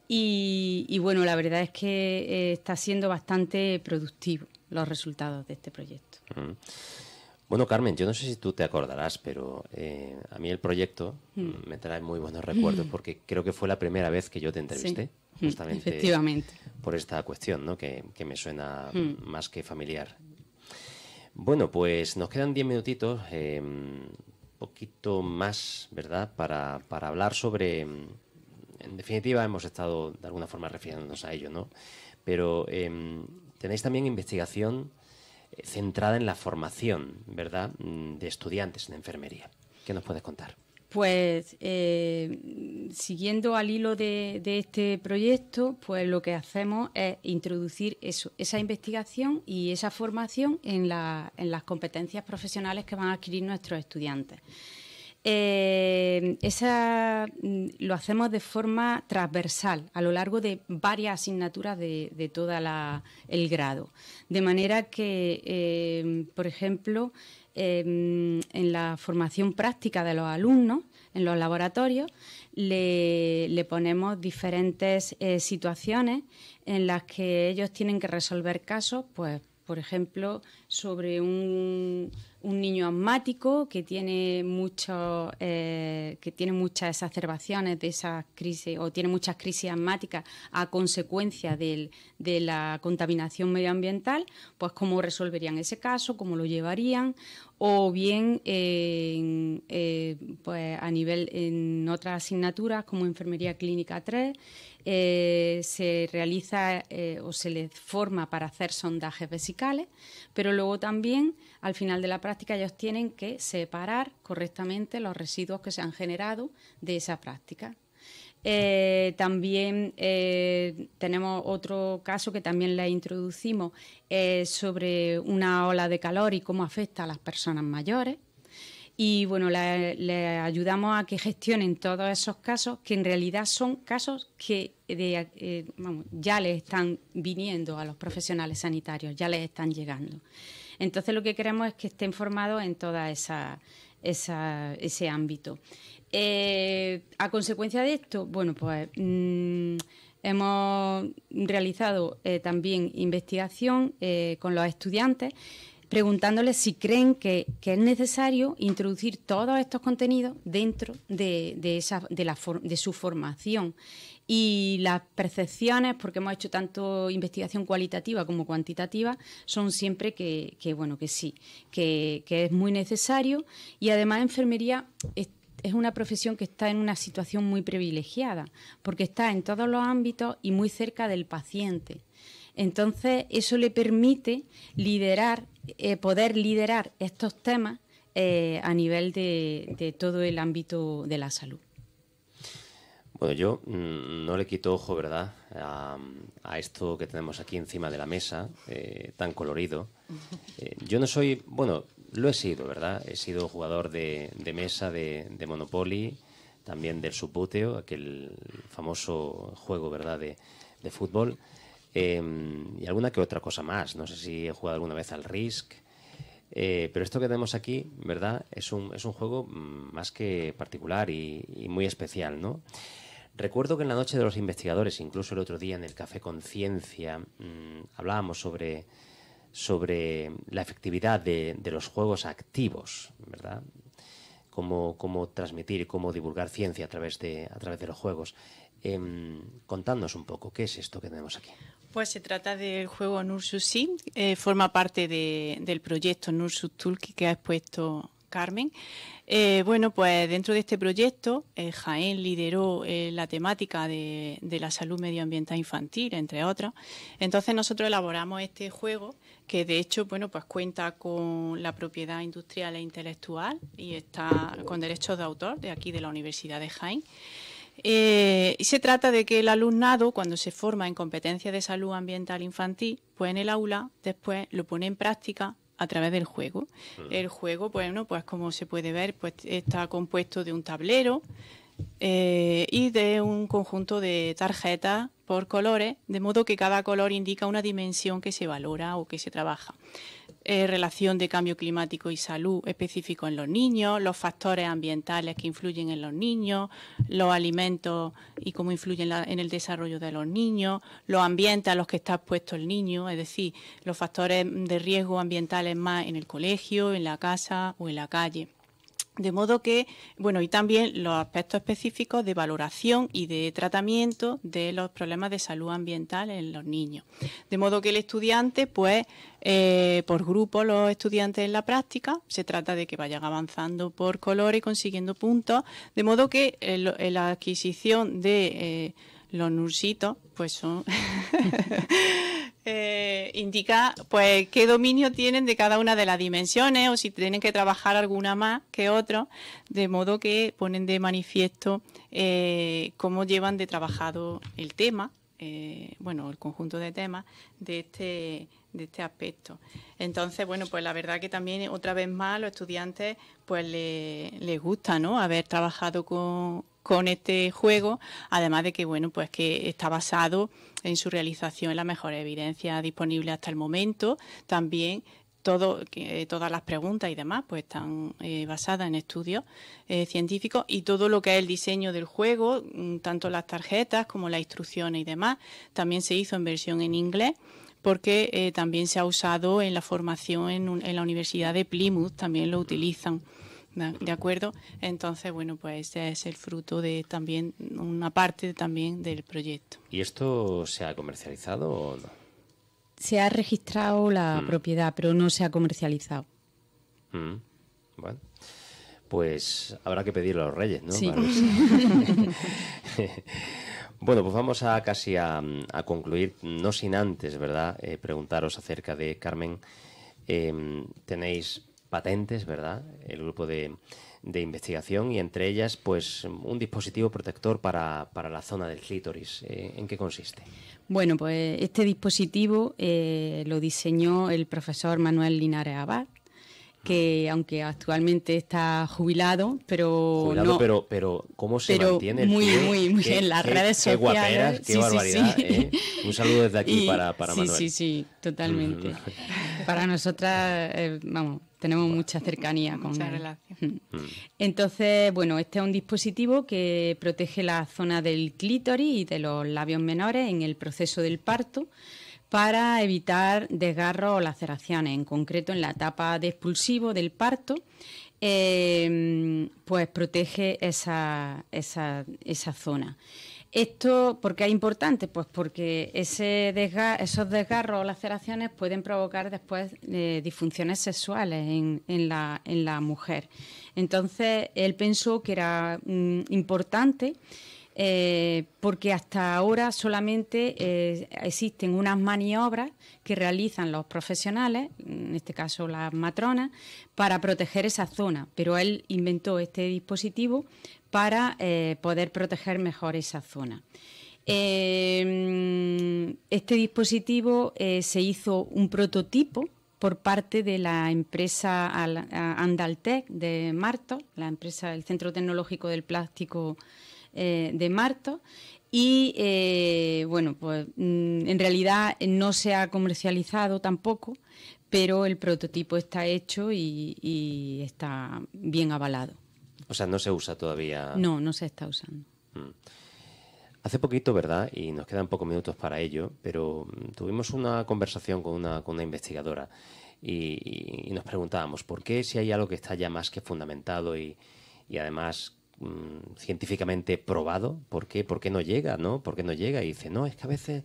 Y, bueno, la verdad es que está siendo bastante productivo los resultados de este proyecto. Mm. Bueno, Carmen, yo no sé si tú te acordarás, pero eh, a mí el proyecto mm. Mm, me trae muy buenos recuerdos porque creo que fue la primera vez que yo te entrevisté, justamente Efectivamente. por esta cuestión, ¿no? que, me suena más que familiar. Bueno, pues nos quedan diez minutitos, eh, poquito más, ¿verdad?, para, hablar sobre... En definitiva, hemos estado de alguna forma refiriéndonos a ello, ¿no? Pero... Em, tenéis también investigación eh, centrada en la formación, ¿verdad?, mm, de estudiantes en enfermería. ¿Qué nos puedes contar? Pues eh, siguiendo al hilo de, este proyecto, pues lo que hacemos es introducir esa investigación y esa formación en las competencias profesionales que van a adquirir nuestros estudiantes. Eh, esa, mm, lo hacemos de forma transversal a lo largo de varias asignaturas de, todo el grado. De manera que, em, por ejemplo, em, en la formación práctica de los alumnos, en los laboratorios, le, le ponemos diferentes eh, situaciones en las que ellos tienen que resolver casos, pues, por ejemplo, sobre un un niño asmático que tiene, mucho, eh, que tiene muchas exacerbaciones de esas crisis o tiene muchas crisis asmáticas a consecuencia del, de la contaminación medioambiental, pues cómo resolverían ese caso, cómo lo llevarían o bien eh, pues a nivel en otras asignaturas como Enfermería Clínica 3 eh, se realiza eh, o se les forma para hacer sondajes vesicales, pero luego también al final de la práctica ellos tienen que separar correctamente los residuos que se han generado de esa práctica. Eh, también eh, tenemos otro caso que también le introducimos eh, sobre una ola de calor y cómo afecta a las personas mayores. Y bueno, le, ayudamos a que gestionen todos esos casos, que en realidad son casos que ya les están viniendo a los profesionales sanitarios, ya les están llegando. Entonces lo que queremos es que estén formados en todas esas ese ámbito. Eh, a consecuencia de esto, bueno, pues mm, hemos realizado eh, también investigación eh, con los estudiantes preguntándoles si creen que, es necesario introducir todos estos contenidos dentro de, de su formación y las percepciones, porque hemos hecho tanto investigación cualitativa como cuantitativa, son siempre que, bueno, que sí, que, es muy necesario y además enfermería es, una profesión que está en una situación muy privilegiada, porque está en todos los ámbitos y muy cerca del paciente. Entonces, eso le permite liderar, eh, poder liderar estos temas eh, a nivel de todo el ámbito de la salud yo mm, no le quito ojo, ¿verdad?, a, esto que tenemos aquí encima de la mesa, eh, tan colorido. Eh, yo no soy, bueno, lo he sido, ¿verdad? He sido jugador de, mesa, de, Monopoly, también del Subbuteo, aquel famoso juego, ¿verdad?, de, fútbol. Em, y alguna que otra cosa más. No sé si he jugado alguna vez al Risk. Eh, pero esto que tenemos aquí, ¿verdad? Es un, es un juego mm, más que particular y, y muy especial, ¿no? Recuerdo que en la noche de los investigadores, incluso el otro día en el Café Conciencia, mm, hablábamos sobre, sobre la efectividad de, los juegos activos, ¿verdad? Cómo, transmitir y cómo divulgar ciencia a través de, a través de los juegos. Eh, un poco, ¿qué es esto que tenemos aquí? Pues se trata del juego Sim, eh, forma parte del proyecto Nursus Tulki que ha expuesto Carmen. Eh, bueno, pues dentro de este proyecto, eh, Jaén lideró eh, la temática de, la salud medioambiental infantil, entre otras. Entonces nosotros elaboramos este juego que de hecho, bueno, pues cuenta con la propiedad industrial e intelectual y está con derechos de autor de aquí de la Universidad de Jaén. Y se trata de que el alumnado, cuando se forma en competencia de salud ambiental infantil, pues en el aula después lo pone en práctica a través del juego. Mm. El juego, bueno, pues como se puede ver, pues está compuesto de un tablero eh, y de un conjunto de tarjetas por colores, de modo que cada color indica una dimensión que se valora o que se trabaja. Eh, relación de cambio climático y salud específico en los niños, los factores ambientales que influyen en los niños, los alimentos y cómo influyen en el desarrollo de los niños, los ambientes a los que está expuesto el niño, es decir, los factores de riesgo ambientales más en el colegio, en la casa o en la calle. De modo que, bueno, y también los aspectos específicos de valoración y de tratamiento de los problemas de salud ambiental en los niños. De modo que el estudiante, pues, eh, por grupo, los estudiantes en la práctica, se trata de que vayan avanzando por color y consiguiendo puntos, de modo que eh, eh, la adquisición de los nursitos, pues son. Eh, indica pues qué dominio tienen de cada una de las dimensiones o si tienen que trabajar alguna más que otra, de modo que ponen de manifiesto eh, cómo llevan de trabajado el tema, eh, bueno, el conjunto de temas de este, de este aspecto. Entonces, bueno, pues la verdad que también otra vez más los estudiantes pues les gusta, ¿no? Haber trabajado con, con este juego, además de que bueno, pues que está basado en su realización en la mejor evidencia disponible hasta el momento, también todo, eh, todas las preguntas y demás pues están eh, basadas en estudios eh, científicos y todo lo que es el diseño del juego, mm, tanto las tarjetas como las instrucciones y demás, también se hizo en versión en inglés porque también se ha usado en la formación en, en la Universidad de Plymouth, también lo utilizan. ¿De acuerdo? Entonces, bueno, pues es el fruto de también, una parte también del proyecto. ¿Y esto se ha comercializado o no? Se ha registrado la mm. propiedad, pero no se ha comercializado. Mm. Bueno, pues habrá que pedirlo a los reyes, ¿no? Sí. Bueno, pues vamos a casi a, concluir, no sin antes, ¿verdad? Eh, preguntaros acerca de Carmen. Eh, tenéis patentes, ¿verdad? El grupo de, de investigación y entre ellas, pues, un dispositivo protector para, la zona del clítoris. Eh, ¿En qué consiste? Bueno, pues este dispositivo eh, lo diseñó el profesor Manuel Linares Abad, que aunque actualmente está jubilado, pero jubilado, no, pero pero cómo se mantiene muy muy muy en las redes sociales. Qué qué barbaridad. ¿eh? Un saludo desde aquí para para Manuel. Sí, sí, totalmente. para nosotras, eh, vamos, tenemos mucha cercanía con mucha Relación. Mm. Entonces, bueno, este es un dispositivo que protege la zona del clítoris y de los labios menores en el proceso del parto para evitar desgarros o laceraciones, en concreto en la etapa de expulsivo del parto, em, pues protege esa, zona. Esto, ¿por qué es importante? Pues porque esos desgarros o laceraciones pueden provocar después eh, disfunciones sexuales en, la, mujer. Entonces, él pensó que era mm, importante eh, porque hasta ahora solamente eh, existen unas maniobras que realizan los profesionales, en este caso las matronas, para proteger esa zona, pero él inventó este dispositivo para eh, poder proteger mejor esa zona. este dispositivo se hizo un prototipo por parte de la empresa Andaltec de Marto, la empresa del Centro Tecnológico del Plástico eh, de Marto. Y eh, bueno, pues mm, en realidad no se ha comercializado tampoco, pero el prototipo está hecho y, está bien avalado. O sea, no se usa todavía. No, no se está usando. Mm. Hace poquito, ¿verdad? Y nos quedan pocos minutos para ello, pero mm, tuvimos una conversación con una, con una investigadora y, nos preguntábamos por qué si hay algo que está ya más que fundamentado y, y además Mm, científicamente probado. ¿Por qué? ¿Por qué no llega? ¿no? ¿Por qué no llega? Y dice, no, es que a veces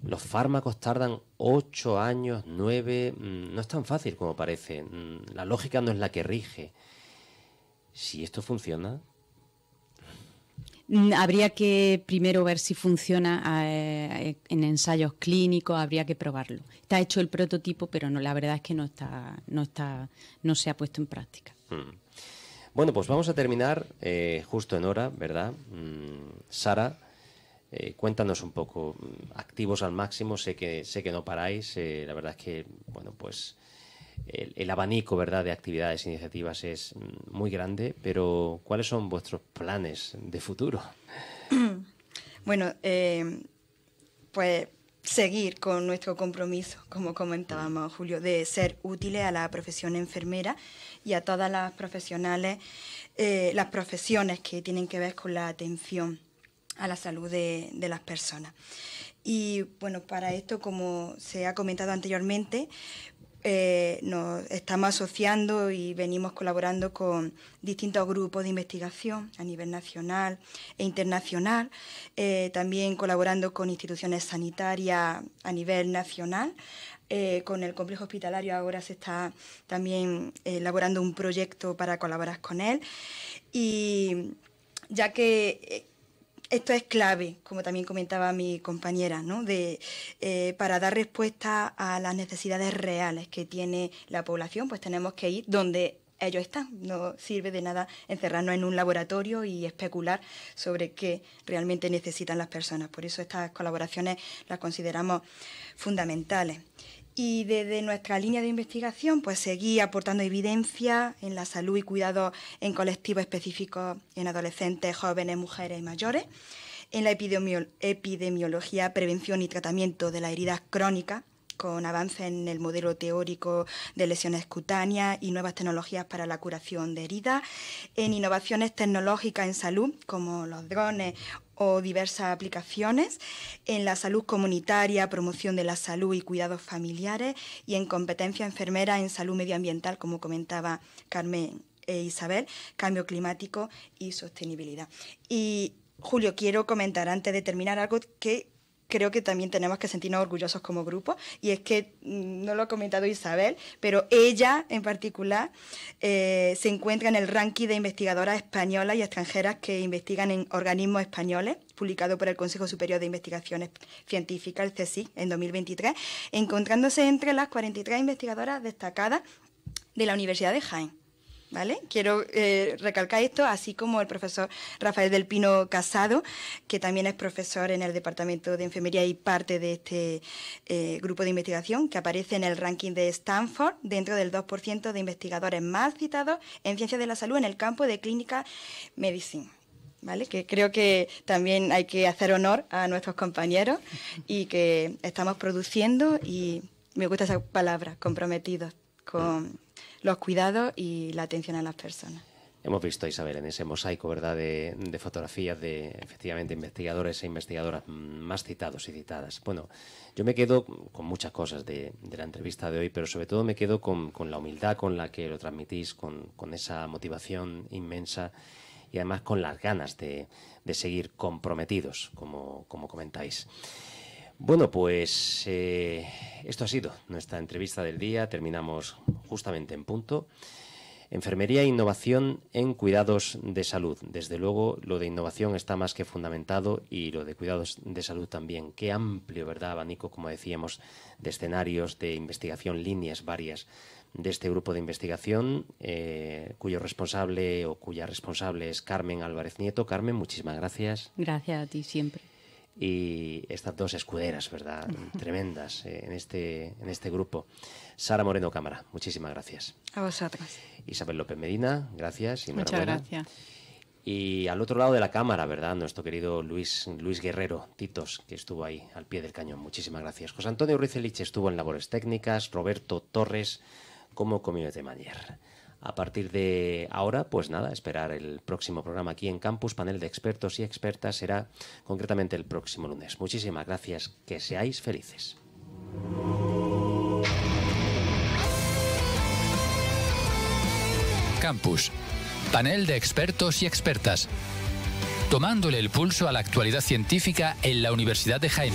los fármacos tardan ocho años, nueve... Mm, no es tan fácil como parece. Mm, la lógica no es la que rige. Si esto funciona, Habría que primero ver si funciona ah, eh, en ensayos clínicos, habría que probarlo. Está hecho el prototipo, pero no, la verdad es que no está, no está, no se ha puesto en práctica. Bueno, pues vamos a terminar eh, justo en hora, ¿verdad? Mm, Sara, eh, cuéntanos un poco, mm, activos al máximo, sé que, sé que no paráis, eh, la verdad es que, bueno, pues el, abanico, ¿verdad?, de actividades, e iniciativas es mm, muy grande, pero ¿cuáles son vuestros planes de futuro? Bueno, pues seguir con nuestro compromiso, como comentábamos, Julio, de ser útiles a la profesión enfermera y a todas las profesionales, eh, las profesiones que tienen que ver con la atención a la salud de, de las personas. Y bueno, para esto, como se ha comentado anteriormente, eh, nos estamos asociando y venimos colaborando con distintos grupos de investigación a nivel nacional e internacional, eh, también colaborando con instituciones sanitarias a nivel nacional. Eh, con el complejo hospitalario ahora se está también elaborando un proyecto para colaborar con él. Y ya que esto es clave, como también comentaba mi compañera, ¿no? de, eh, para dar respuesta a las necesidades reales que tiene la población, pues tenemos que ir donde ellos están. No sirve de nada encerrarnos en un laboratorio y especular sobre qué realmente necesitan las personas. Por eso estas colaboraciones las consideramos fundamentales. Y desde nuestra línea de investigación, pues seguí aportando evidencia en la salud y cuidado en colectivos específicos en adolescentes, jóvenes, mujeres y mayores, en la epidemiología, prevención y tratamiento de las heridas crónicas con avance en el modelo teórico de lesiones cutáneas y nuevas tecnologías para la curación de heridas, en innovaciones tecnológicas en salud, como los drones o diversas aplicaciones, en la salud comunitaria, promoción de la salud y cuidados familiares y en competencia enfermera en salud medioambiental, como comentaba Carmen e Isabel, cambio climático y sostenibilidad. Y Julio, quiero comentar antes de terminar algo que creo que también tenemos que sentirnos orgullosos como grupo, y es que, mm, no lo ha comentado Isabel, pero ella en particular eh, se encuentra en el ranking de investigadoras españolas y extranjeras que investigan en organismos españoles, publicado por el Consejo Superior de Investigaciones Científicas, el CSIC, en 2023, encontrándose entre las 43 investigadoras destacadas de la Universidad de Jaén. Quiero eh, recalcar esto, así como el profesor Rafael del Pino Casado, que también es profesor en el Departamento de Enfermería y parte de este eh, grupo de investigación, que aparece en el ranking de Stanford dentro del 2% de investigadores más citados en ciencias de la salud en el campo de clínica medicina. Que creo que también hay que hacer honor a nuestros compañeros y que estamos produciendo y me gusta esa palabra, comprometidos con los cuidados y la atención a las personas. Hemos visto, Isabel, en ese mosaico ¿verdad? De, fotografías de, efectivamente, investigadores e investigadoras más citados y citadas. Bueno, yo me quedo con muchas cosas de, la entrevista de hoy, pero sobre todo me quedo con, la humildad con la que lo transmitís, con, esa motivación inmensa y además con las ganas de, seguir comprometidos, como comentáis. Bueno, pues eh, esto ha sido nuestra entrevista del día. Terminamos justamente en punto. Enfermería e innovación en cuidados de salud. Desde luego, lo de innovación está más que fundamentado y lo de cuidados de salud también. Qué amplio, ¿verdad, abanico, como decíamos, de escenarios, de investigación, líneas varias de este grupo de investigación, eh, cuyo responsable o cuya responsable es Carmen Álvarez Nieto. Carmen, muchísimas gracias. Gracias a ti siempre y estas dos escuderas, ¿verdad? Tremendas eh, en, este, en este grupo. Sara Moreno Cámara, muchísimas gracias. A Isabel López Medina, gracias. Y Muchas gracias. Y al otro lado de la cámara, ¿verdad? Nuestro querido Luis, Luis Guerrero, Titos, que estuvo ahí al pie del cañón. Muchísimas gracias. José Antonio Ruiz Eliche estuvo en labores técnicas, Roberto Torres como de mayer. A partir de ahora, pues nada, esperar el próximo programa aquí en Campus, panel de expertos y expertas será concretamente el próximo lunes. Muchísimas gracias, que seáis felices. Campus, panel de expertos y expertas, tomándole el pulso a la actualidad científica en la Universidad de Jaén.